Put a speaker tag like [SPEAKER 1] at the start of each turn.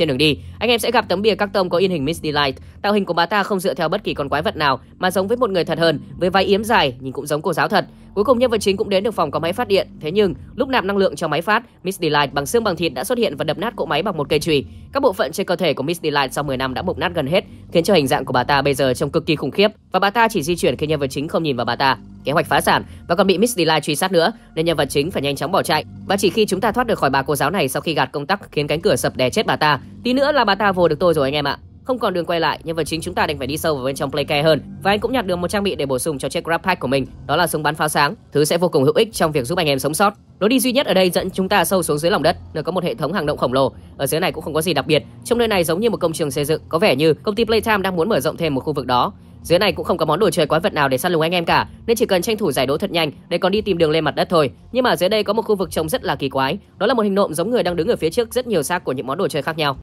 [SPEAKER 1] Trên đường đi, anh em sẽ gặp tấm bia các tông có in hình Miss Delight. Tạo hình của bà ta không dựa theo bất kỳ con quái vật nào mà giống với một người thật hơn, với váy yếm dài nhìn cũng giống cô giáo thật. Cuối cùng nhân vật chính cũng đến được phòng có máy phát điện, thế nhưng lúc nạp năng lượng cho máy phát, Miss Delight bằng xương bằng thịt đã xuất hiện và đập nát cỗ máy bằng một cây chùy. Các bộ phận trên cơ thể của Miss Delight sau 10 năm đã mục nát gần hết, khiến cho hình dạng của bà ta bây giờ trông cực kỳ khủng khiếp và bà ta chỉ di chuyển khi nhân vật chính không nhìn vào bà ta. Kế hoạch phá sản và còn bị Miss Delight truy sát nữa nên nhân vật chính phải nhanh chóng bỏ chạy. Và chỉ khi chúng ta thoát được khỏi bà cô giáo này sau khi gạt công tắc khiến cánh cửa sập đè chết bà ta, tí nữa là bà ta vô được tôi rồi anh em ạ không còn đường quay lại, nhưng vật chính chúng ta đành phải đi sâu vào bên trong playcare hơn. Và anh cũng nhặt được một trang bị để bổ sung cho chiếc grab pack của mình, đó là súng bắn pháo sáng, thứ sẽ vô cùng hữu ích trong việc giúp anh em sống sót. Lối đi duy nhất ở đây dẫn chúng ta sâu xuống dưới lòng đất, nơi có một hệ thống hàng động khổng lồ. Ở dưới này cũng không có gì đặc biệt, trong nơi này giống như một công trường xây dựng, có vẻ như công ty Playtime đang muốn mở rộng thêm một khu vực đó. Dưới này cũng không có món đồ chơi quái vật nào để săn lùng anh em cả, nên chỉ cần tranh thủ giải đố thật nhanh để còn đi tìm đường lên mặt đất thôi. Nhưng mà dưới đây có một khu vực trông rất là kỳ quái, đó là một hình nộm giống người đang đứng ở phía trước rất nhiều xác của những món đồ chơi khác nhau.